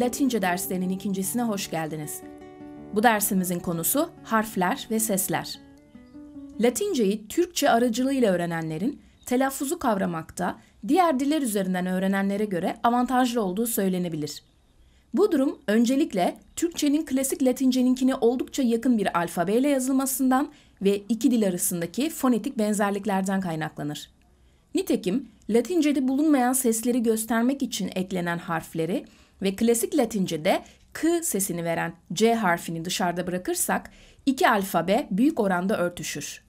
Latince derslerinin ikincisine hoş geldiniz. Bu dersimizin konusu harfler ve sesler. Latinceyi Türkçe aracılığıyla öğrenenlerin telaffuzu kavramakta diğer diller üzerinden öğrenenlere göre avantajlı olduğu söylenebilir. Bu durum öncelikle Türkçenin klasik Latinceninkine oldukça yakın bir alfabeyle yazılmasından ve iki dil arasındaki fonetik benzerliklerden kaynaklanır. Nitekim Latincede bulunmayan sesleri göstermek için eklenen harfleri ve klasik Latince'de k sesini veren c harfini dışarıda bırakırsak iki alfabe büyük oranda örtüşür.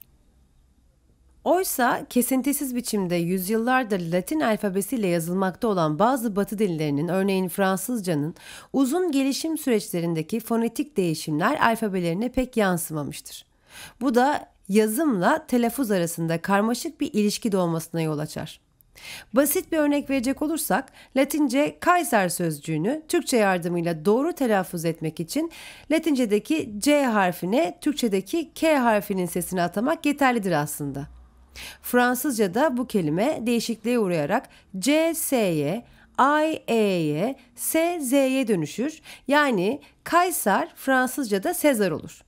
Oysa kesintisiz biçimde yüzyıllardır Latin alfabesiyle yazılmakta olan bazı batı dillerinin örneğin Fransızcanın uzun gelişim süreçlerindeki fonetik değişimler alfabelerine pek yansımamıştır. Bu da yazımla telaffuz arasında karmaşık bir ilişki doğmasına yol açar. Basit bir örnek verecek olursak Latince Kaiser sözcüğünü Türkçe yardımıyla doğru telaffuz etmek için Latincedeki C harfine Türkçedeki K harfinin sesini atamak yeterlidir aslında. Fransızca'da bu kelime değişikliğe uğrayarak CS'ye, IE'ye, SZ'ye dönüşür. Yani Kaiser Fransızca'da Sezar olur.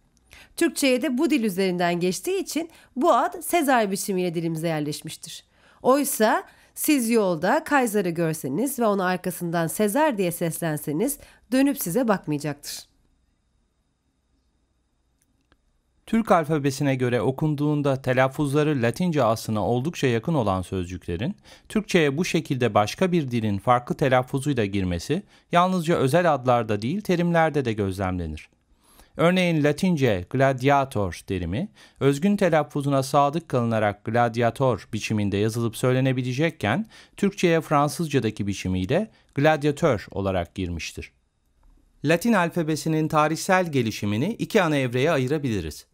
Türkçe'ye de bu dil üzerinden geçtiği için bu ad Sezar biçimiyle dilimize yerleşmiştir. Oysa siz yolda Kaiser'ı görseniz ve ona arkasından Sezar diye seslenseniz dönüp size bakmayacaktır. Türk alfabesine göre okunduğunda telaffuzları Latince aslına oldukça yakın olan sözcüklerin Türkçeye bu şekilde başka bir dilin farklı telaffuzuyla girmesi yalnızca özel adlarda değil terimlerde de gözlemlenir. Örneğin Latince gladiator derimi, özgün telaffuzuna sadık kalınarak gladiator biçiminde yazılıp söylenebilecekken Türkçe'ye Fransızca'daki biçimiyle gladyatör olarak girmiştir. Latin alfabesinin tarihsel gelişimini iki ana evreye ayırabiliriz.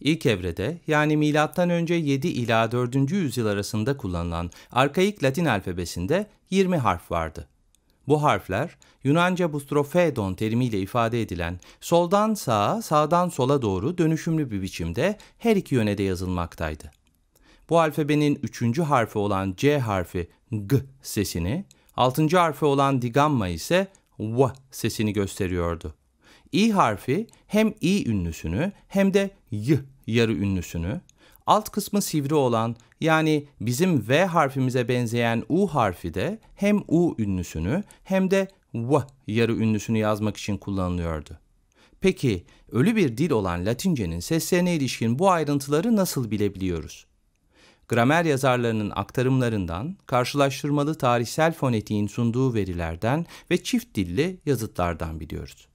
İlk evrede yani M.Ö. 7 ila 4. yüzyıl arasında kullanılan arkaik Latin alfabesinde 20 harf vardı. Bu harfler Yunanca bustrofedon terimiyle ifade edilen soldan sağa, sağdan sola doğru dönüşümlü bir biçimde her iki yöne de yazılmaktaydı. Bu alfabenin üçüncü harfi olan C harfi G sesini, altıncı harfi olan digamma ise W sesini gösteriyordu. İ harfi hem i ünlüsünü hem de y yarı ünlüsünü, alt kısmı sivri olan yani bizim V harfimize benzeyen U harfi de hem U ünlüsünü hem de V yarı ünlüsünü yazmak için kullanılıyordu. Peki ölü bir dil olan Latince'nin seslerine ilişkin bu ayrıntıları nasıl bilebiliyoruz? Gramer yazarlarının aktarımlarından, karşılaştırmalı tarihsel fonetiğin sunduğu verilerden ve çift dilli yazıtlardan biliyoruz.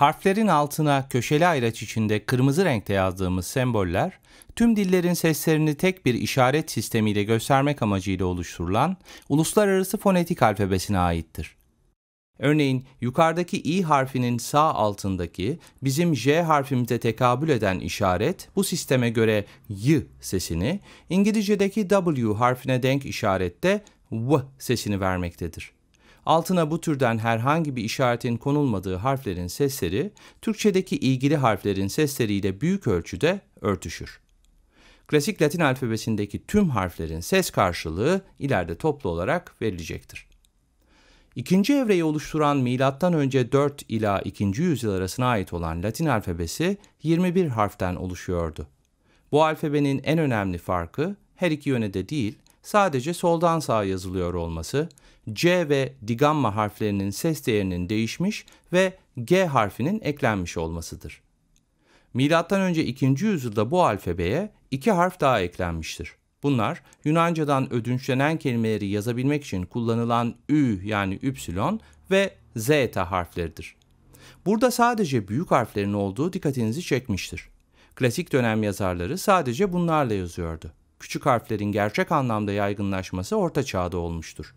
Harflerin altına köşeli ayraç içinde kırmızı renkte yazdığımız semboller, tüm dillerin seslerini tek bir işaret sistemiyle göstermek amacıyla oluşturulan uluslararası fonetik alfabesine aittir. Örneğin yukarıdaki i harfinin sağ altındaki bizim j harfimize tekabül eden işaret bu sisteme göre y sesini, İngilizce'deki w harfine denk işarette w sesini vermektedir altına bu türden herhangi bir işaretin konulmadığı harflerin sesleri, Türkçedeki ilgili harflerin sesleriyle büyük ölçüde örtüşür. Klasik Latin alfabesindeki tüm harflerin ses karşılığı ileride toplu olarak verilecektir. İkinci evreyi oluşturan M.Ö. 4 ila 2. yüzyıl arasına ait olan Latin alfabesi 21 harften oluşuyordu. Bu alfabenin en önemli farkı her iki yöne de değil, sadece soldan sağa yazılıyor olması C ve digamma harflerinin ses değerinin değişmiş ve G harfinin eklenmiş olmasıdır. Milattan önce 2. yüzyılda bu alfabeye iki harf daha eklenmiştir. Bunlar Yunanca'dan ödünçlenen kelimeleri yazabilmek için kullanılan ü yani üpsilon ve zeta harfleridir. Burada sadece büyük harflerin olduğu dikkatinizi çekmiştir. Klasik dönem yazarları sadece bunlarla yazıyordu. Küçük harflerin gerçek anlamda yaygınlaşması orta çağda olmuştur.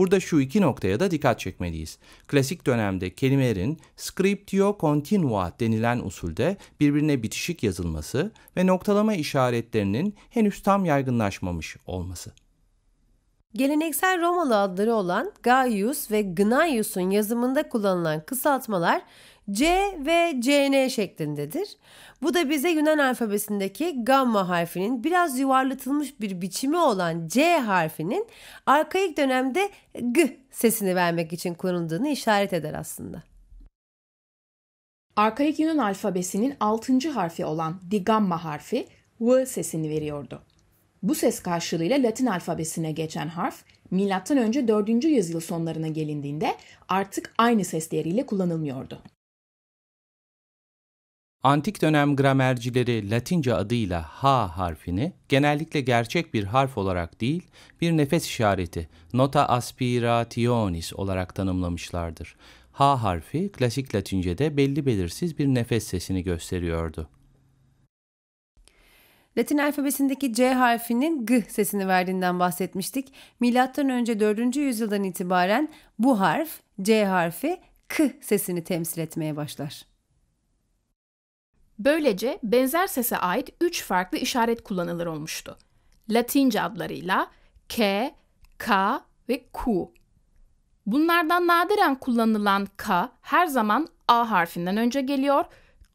Burada şu iki noktaya da dikkat çekmeliyiz. Klasik dönemde kelimelerin scriptio continua denilen usulde birbirine bitişik yazılması ve noktalama işaretlerinin henüz tam yaygınlaşmamış olması. Geleneksel Romalı adları olan Gaius ve Gnaius'un yazımında kullanılan kısaltmalar C ve CN şeklindedir. Bu da bize Yunan alfabesindeki gamma harfinin biraz yuvarlatılmış bir biçimi olan C harfinin arkaik dönemde G sesini vermek için kullanıldığını işaret eder aslında. Arkaik Yunan alfabesinin 6. harfi olan digamma harfi V sesini veriyordu. Bu ses karşılığıyla Latin alfabesine geçen harf M.Ö. 4. yüzyıl sonlarına gelindiğinde artık aynı ses değeriyle kullanılmıyordu. Antik dönem gramercileri Latince adıyla H harfini genellikle gerçek bir harf olarak değil, bir nefes işareti nota aspirationis olarak tanımlamışlardır. H harfi klasik Latince'de belli belirsiz bir nefes sesini gösteriyordu. Latin alfabesindeki C harfinin G sesini verdiğinden bahsetmiştik. Milattan önce 4. yüzyıldan itibaren bu harf C harfi K sesini temsil etmeye başlar. Böylece benzer sese ait üç farklı işaret kullanılır olmuştu. Latince adlarıyla K, K ve Q. Bunlardan nadiren kullanılan K her zaman A harfinden önce geliyor,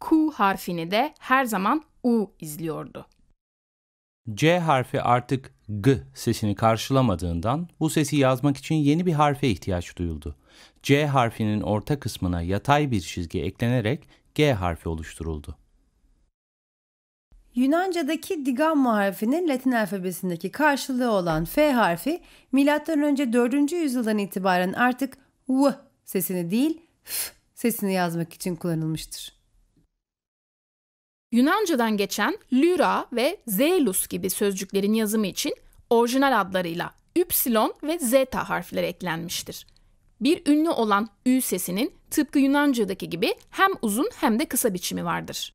Q harfini de her zaman U izliyordu. C harfi artık G sesini karşılamadığından bu sesi yazmak için yeni bir harfe ihtiyaç duyuldu. C harfinin orta kısmına yatay bir çizgi eklenerek G harfi oluşturuldu. Yunanca'daki digamma harfinin Latin alfabesindeki karşılığı olan F harfi M.Ö. 4. yüzyıldan itibaren artık V sesini değil F sesini yazmak için kullanılmıştır. Yunanca'dan geçen lyra ve zelus gibi sözcüklerin yazımı için orijinal adlarıyla üpsilon ve zeta harfler eklenmiştir. Bir ünlü olan ü sesinin tıpkı Yunanca'daki gibi hem uzun hem de kısa biçimi vardır.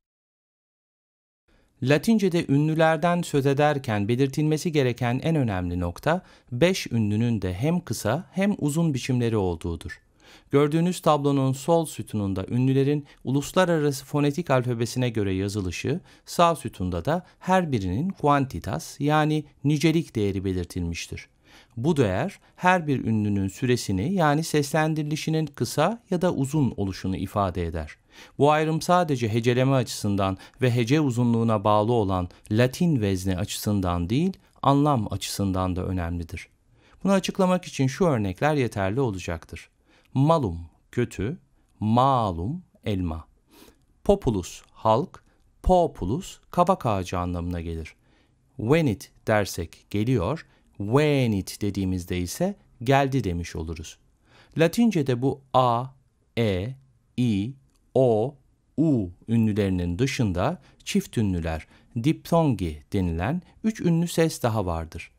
Latince'de ünlülerden söz ederken belirtilmesi gereken en önemli nokta, beş ünlünün de hem kısa hem uzun biçimleri olduğudur. Gördüğünüz tablonun sol sütununda ünlülerin uluslararası fonetik alfabesine göre yazılışı, sağ sütunda da her birinin kuantitas yani nicelik değeri belirtilmiştir. Bu değer her bir ünlünün süresini yani seslendirilişinin kısa ya da uzun oluşunu ifade eder. Bu ayrım sadece heceleme açısından ve hece uzunluğuna bağlı olan Latin vezni açısından değil, anlam açısından da önemlidir. Bunu açıklamak için şu örnekler yeterli olacaktır. Malum kötü, malum elma. Populus halk, populus kabak ağacı anlamına gelir. When it dersek geliyor, when it dediğimizde ise geldi demiş oluruz. Latince'de bu a, e, i, o, u ünlülerinin dışında çift ünlüler, diptongi denilen üç ünlü ses daha vardır.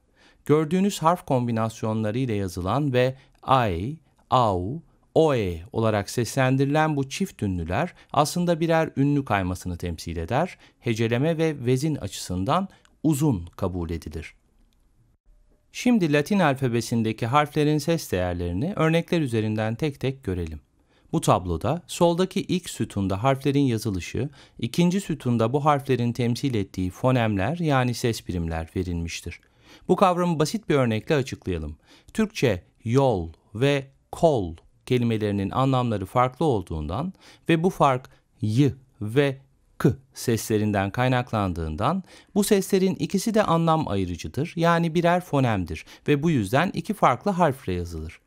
Gördüğünüz harf kombinasyonları ile yazılan ve ay, au, oe olarak seslendirilen bu çift ünlüler aslında birer ünlü kaymasını temsil eder, heceleme ve vezin açısından uzun kabul edilir. Şimdi Latin alfabesindeki harflerin ses değerlerini örnekler üzerinden tek tek görelim. Bu tabloda soldaki ilk sütunda harflerin yazılışı, ikinci sütunda bu harflerin temsil ettiği fonemler yani ses birimler verilmiştir. Bu kavramı basit bir örnekle açıklayalım. Türkçe yol ve kol kelimelerinin anlamları farklı olduğundan ve bu fark y ve k seslerinden kaynaklandığından bu seslerin ikisi de anlam ayırıcıdır yani birer fonemdir ve bu yüzden iki farklı harfle yazılır.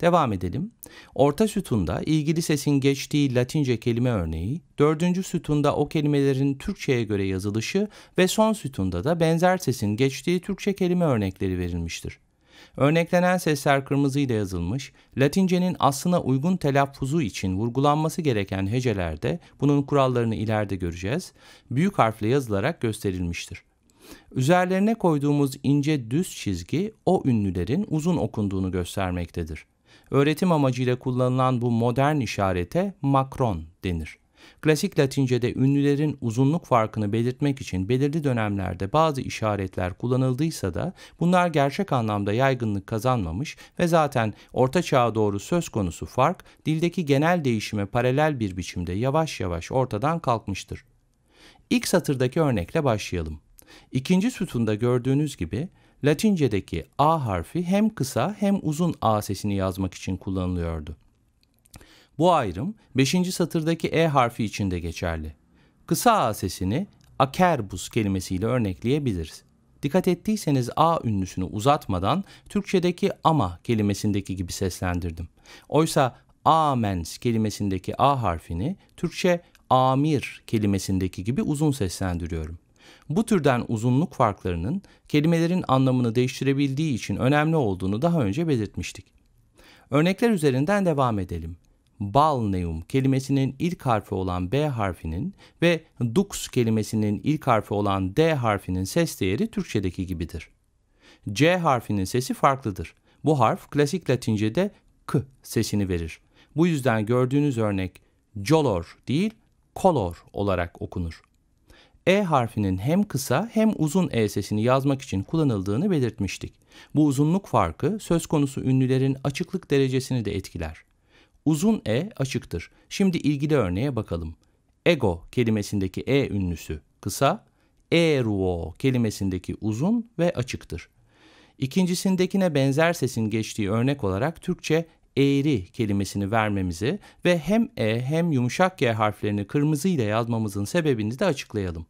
Devam edelim. Orta sütunda ilgili sesin geçtiği Latince kelime örneği, dördüncü sütunda o kelimelerin Türkçe'ye göre yazılışı ve son sütunda da benzer sesin geçtiği Türkçe kelime örnekleri verilmiştir. Örneklenen sesler kırmızıyla yazılmış, Latince'nin aslına uygun telaffuzu için vurgulanması gereken hecelerde bunun kurallarını ileride göreceğiz, büyük harfle yazılarak gösterilmiştir. Üzerlerine koyduğumuz ince düz çizgi o ünlülerin uzun okunduğunu göstermektedir. Öğretim amacıyla kullanılan bu modern işarete makron denir. Klasik Latince'de ünlülerin uzunluk farkını belirtmek için belirli dönemlerde bazı işaretler kullanıldıysa da bunlar gerçek anlamda yaygınlık kazanmamış ve zaten orta çağa doğru söz konusu fark dildeki genel değişime paralel bir biçimde yavaş yavaş ortadan kalkmıştır. İlk satırdaki örnekle başlayalım. İkinci sütunda gördüğünüz gibi Latincedeki A harfi hem kısa hem uzun A sesini yazmak için kullanılıyordu. Bu ayrım 5. satırdaki E harfi için de geçerli. Kısa A sesini akerbus kelimesiyle örnekleyebiliriz. Dikkat ettiyseniz A ünlüsünü uzatmadan Türkçedeki ama kelimesindeki gibi seslendirdim. Oysa amens kelimesindeki A harfini Türkçe amir kelimesindeki gibi uzun seslendiriyorum. Bu türden uzunluk farklarının kelimelerin anlamını değiştirebildiği için önemli olduğunu daha önce belirtmiştik. Örnekler üzerinden devam edelim. Balneum kelimesinin ilk harfi olan B harfinin ve dux kelimesinin ilk harfi olan D harfinin ses değeri Türkçedeki gibidir. C harfinin sesi farklıdır. Bu harf klasik Latince'de k sesini verir. Bu yüzden gördüğünüz örnek color değil color olarak okunur. E harfinin hem kısa hem uzun E sesini yazmak için kullanıldığını belirtmiştik. Bu uzunluk farkı söz konusu ünlülerin açıklık derecesini de etkiler. Uzun E açıktır. Şimdi ilgili örneğe bakalım. Ego kelimesindeki E ünlüsü kısa, eruo kelimesindeki uzun ve açıktır. İkincisindekine benzer sesin geçtiği örnek olarak Türkçe eğri kelimesini vermemizi ve hem e hem yumuşak g harflerini kırmızı ile yazmamızın sebebini de açıklayalım.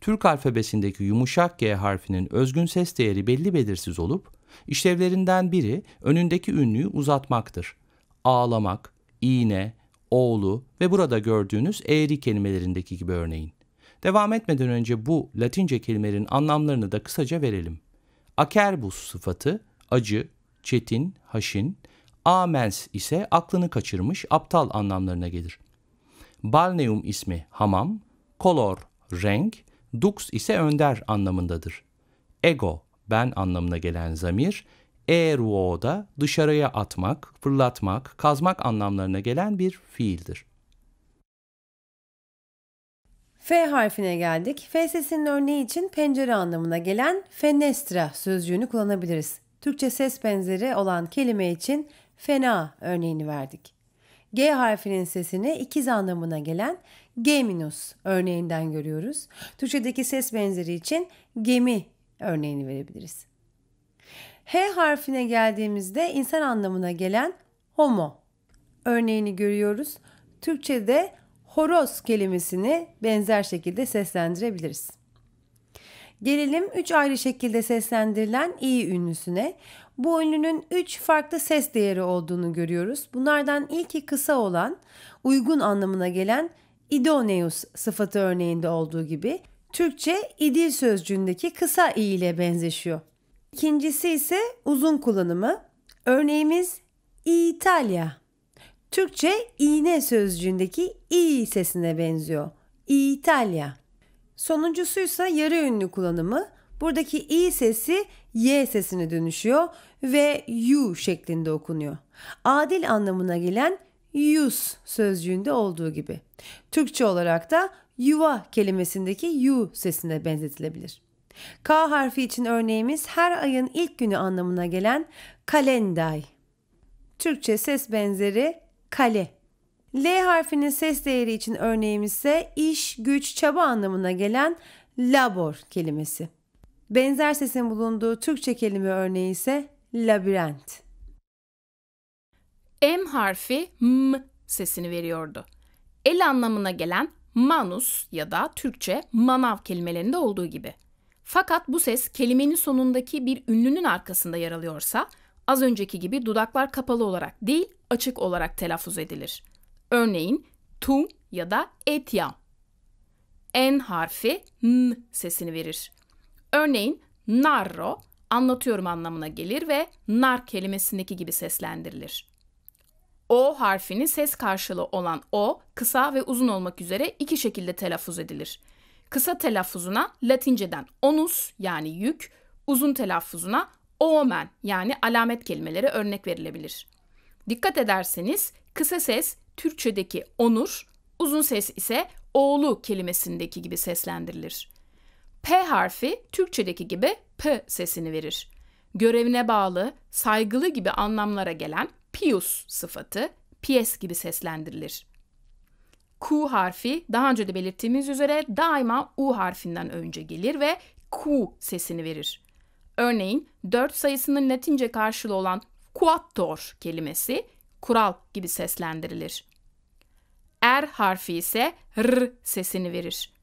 Türk alfabesindeki yumuşak G harfinin özgün ses değeri belli belirsiz olup, işlevlerinden biri önündeki ünlüyü uzatmaktır. Ağlamak, iğne, oğlu ve burada gördüğünüz eğri kelimelerindeki gibi örneğin. Devam etmeden önce bu Latince kelimelerin anlamlarını da kısaca verelim. Akerbus sıfatı acı, çetin, haşin, Amens ise aklını kaçırmış, aptal anlamlarına gelir. Balneum ismi hamam, kolor renk, dux ise önder anlamındadır. Ego ben anlamına gelen zamir, eruo da dışarıya atmak, fırlatmak, kazmak anlamlarına gelen bir fiildir. F harfine geldik. F sesinin örneği için pencere anlamına gelen fenestra sözcüğünü kullanabiliriz. Türkçe ses benzeri olan kelime için fena örneğini verdik. G harfinin sesini ikiz anlamına gelen geminus örneğinden görüyoruz. Türkçedeki ses benzeri için gemi örneğini verebiliriz. H harfine geldiğimizde insan anlamına gelen homo örneğini görüyoruz. Türkçede horoz kelimesini benzer şekilde seslendirebiliriz. Gelelim üç ayrı şekilde seslendirilen iyi ünlüsüne bu ünlünün 3 farklı ses değeri olduğunu görüyoruz. Bunlardan ilki kısa olan, uygun anlamına gelen idoneus sıfatı örneğinde olduğu gibi Türkçe idil sözcüğündeki kısa i ile benzeşiyor. İkincisi ise uzun kullanımı. Örneğimiz İtalya. Türkçe iğne sözcüğündeki i sesine benziyor. İtalya. Sonuncusuysa yarı ünlü kullanımı. Buradaki i sesi y sesine dönüşüyor ve you şeklinde okunuyor. Adil anlamına gelen yus sözcüğünde olduğu gibi. Türkçe olarak da yuva kelimesindeki yu sesine benzetilebilir. K harfi için örneğimiz her ayın ilk günü anlamına gelen kalenday. Türkçe ses benzeri kale. L harfinin ses değeri için örneğimiz ise iş, güç, çaba anlamına gelen labor kelimesi. Benzer sesin bulunduğu Türkçe kelime örneği ise labirent. M harfi m sesini veriyordu. El anlamına gelen manus ya da Türkçe manav kelimelerinde olduğu gibi. Fakat bu ses kelimenin sonundaki bir ünlünün arkasında yer alıyorsa az önceki gibi dudaklar kapalı olarak değil açık olarak telaffuz edilir. Örneğin tum ya da etyam. N harfi n sesini verir. Örneğin narro anlatıyorum anlamına gelir ve nar kelimesindeki gibi seslendirilir. O harfinin ses karşılığı olan o kısa ve uzun olmak üzere iki şekilde telaffuz edilir. Kısa telaffuzuna Latinceden onus yani yük, uzun telaffuzuna omen yani alamet kelimeleri örnek verilebilir. Dikkat ederseniz kısa ses Türkçedeki onur, uzun ses ise oğlu kelimesindeki gibi seslendirilir. P harfi Türkçedeki gibi P sesini verir. Görevine bağlı, saygılı gibi anlamlara gelen pius sıfatı piyes gibi seslendirilir. Q harfi daha önce de belirttiğimiz üzere daima U harfinden önce gelir ve Q sesini verir. Örneğin 4 sayısının latince karşılığı olan quattor kelimesi kural gibi seslendirilir. R harfi ise R sesini verir.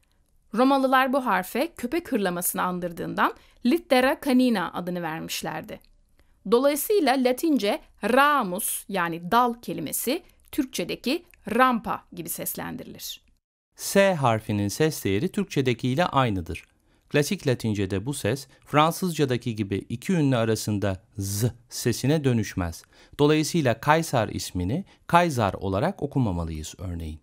Romalılar bu harfe köpek hırlamasını andırdığından littera canina adını vermişlerdi. Dolayısıyla Latince ramus yani dal kelimesi Türkçedeki rampa gibi seslendirilir. S harfinin ses değeri Türkçedeki ile aynıdır. Klasik Latince'de bu ses Fransızca'daki gibi iki ünlü arasında z sesine dönüşmez. Dolayısıyla Kaysar ismini Kayzar olarak okumamalıyız örneğin.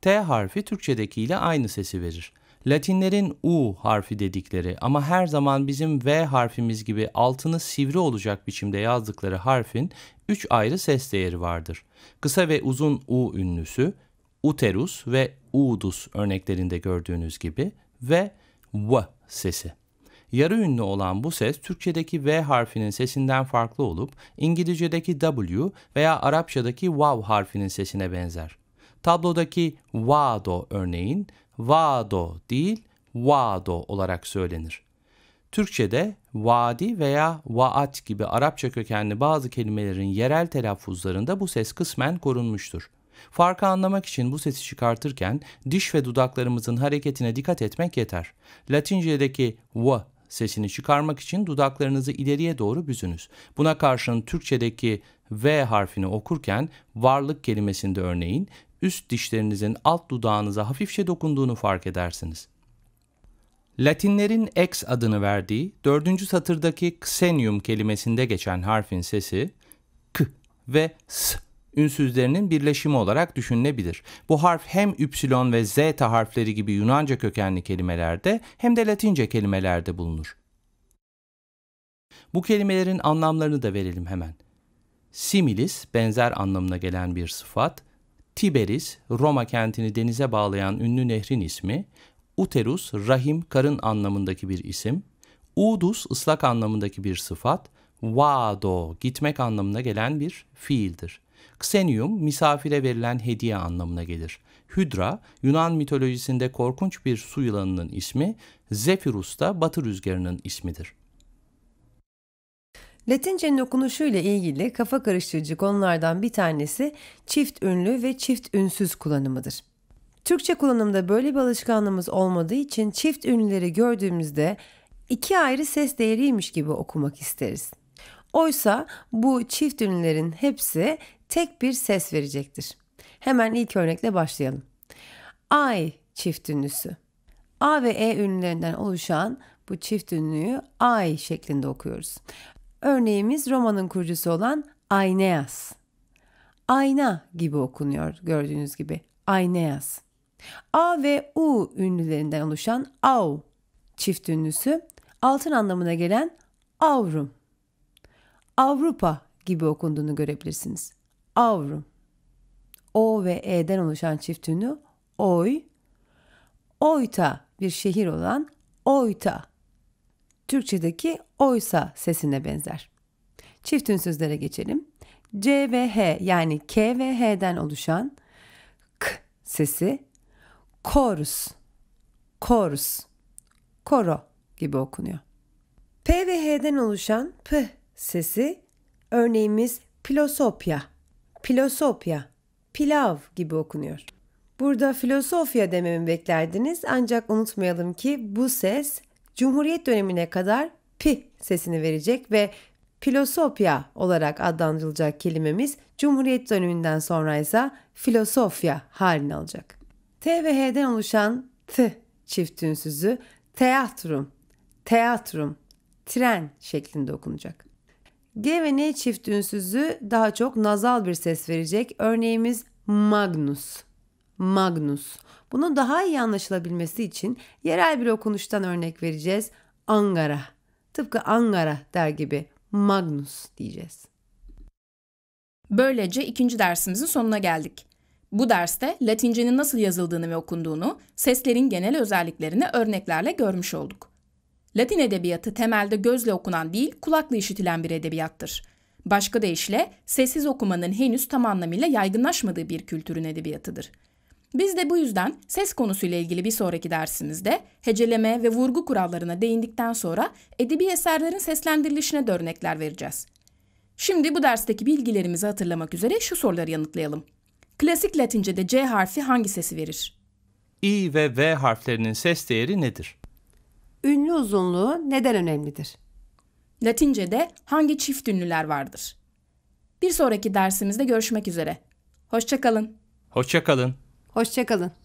T harfi Türkçedeki ile aynı sesi verir. Latinlerin U harfi dedikleri ama her zaman bizim V harfimiz gibi altını sivri olacak biçimde yazdıkları harfin 3 ayrı ses değeri vardır. Kısa ve uzun U ünlüsü, uterus ve udus örneklerinde gördüğünüz gibi ve V sesi. Yarı ünlü olan bu ses Türkçedeki V harfinin sesinden farklı olup İngilizcedeki W veya Arapçadaki Vav harfinin sesine benzer. Tablodaki Vado örneğin vado değil vado olarak söylenir. Türkçe'de vadi veya vaat gibi Arapça kökenli bazı kelimelerin yerel telaffuzlarında bu ses kısmen korunmuştur. Farkı anlamak için bu sesi çıkartırken diş ve dudaklarımızın hareketine dikkat etmek yeter. Latince'deki v sesini çıkarmak için dudaklarınızı ileriye doğru büzünüz. Buna karşın Türkçedeki V harfini okurken varlık kelimesinde örneğin üst dişlerinizin alt dudağınıza hafifçe dokunduğunu fark edersiniz. Latinlerin X adını verdiği dördüncü satırdaki xenium kelimesinde geçen harfin sesi k ve s ünsüzlerinin birleşimi olarak düşünülebilir. Bu harf hem 'üpsilon' ve zeta harfleri gibi Yunanca kökenli kelimelerde hem de Latince kelimelerde bulunur. Bu kelimelerin anlamlarını da verelim hemen. Similis benzer anlamına gelen bir sıfat, Tiberis, Roma kentini denize bağlayan ünlü nehrin ismi, uterus, rahim, karın anlamındaki bir isim, udus, ıslak anlamındaki bir sıfat, vado, gitmek anlamına gelen bir fiildir. Xenium, misafire verilen hediye anlamına gelir. Hydra, Yunan mitolojisinde korkunç bir su yılanının ismi, Zephyrus da batı rüzgarının ismidir. Latince'nin okunuşuyla ilgili kafa karıştırıcı konulardan bir tanesi çift ünlü ve çift ünsüz kullanımıdır. Türkçe kullanımda böyle bir alışkanlığımız olmadığı için çift ünlüleri gördüğümüzde iki ayrı ses değeriymiş gibi okumak isteriz. Oysa bu çift ünlülerin hepsi tek bir ses verecektir. Hemen ilk örnekle başlayalım. Ay çift ünlüsü. A ve E ünlülerinden oluşan bu çift ünlüyü ay şeklinde okuyoruz. Örneğimiz Roma'nın kurucusu olan Aeneas. Ayna gibi okunuyor gördüğünüz gibi. Aeneas. A ve U ünlülerinden oluşan au çift ünlüsü altın anlamına gelen avrum. Avrupa gibi okunduğunu görebilirsiniz. Avrum. O ve E'den oluşan çift ünlü oy. Oyta bir şehir olan Oyta Türkçedeki oysa sesine benzer. Çift ünsüzlere geçelim. C ve H yani K ve H'den oluşan k sesi chorus, chorus, koro gibi okunuyor. P ve H'den oluşan p sesi örneğimiz filosopya, filosopya, pilav gibi okunuyor. Burada filosofya dememi beklerdiniz ancak unutmayalım ki bu ses Cumhuriyet dönemine kadar pi sesini verecek ve filosofya olarak adlandırılacak kelimemiz Cumhuriyet döneminden sonra ise filosofya halini alacak. T ve H'den oluşan t çift ünsüzü teatrum, teatrum, tren şeklinde okunacak. G ve N çift ünsüzü daha çok nazal bir ses verecek. Örneğimiz Magnus, Magnus. Bunu daha iyi anlaşılabilmesi için yerel bir okunuştan örnek vereceğiz. Angara. Tıpkı Angara der gibi Magnus diyeceğiz. Böylece ikinci dersimizin sonuna geldik. Bu derste Latince'nin nasıl yazıldığını ve okunduğunu, seslerin genel özelliklerini örneklerle görmüş olduk. Latin edebiyatı temelde gözle okunan değil, kulakla işitilen bir edebiyattır. Başka deyişle, sessiz okumanın henüz tam anlamıyla yaygınlaşmadığı bir kültürün edebiyatıdır. Biz de bu yüzden ses konusuyla ilgili bir sonraki dersimizde heceleme ve vurgu kurallarına değindikten sonra edebi eserlerin seslendirilişine de örnekler vereceğiz. Şimdi bu dersteki bilgilerimizi hatırlamak üzere şu soruları yanıtlayalım. Klasik Latince'de C harfi hangi sesi verir? I ve V harflerinin ses değeri nedir? Ünlü uzunluğu neden önemlidir? Latince'de hangi çift ünlüler vardır? Bir sonraki dersimizde görüşmek üzere. Hoşçakalın. Hoşçakalın. Hoşçakalın.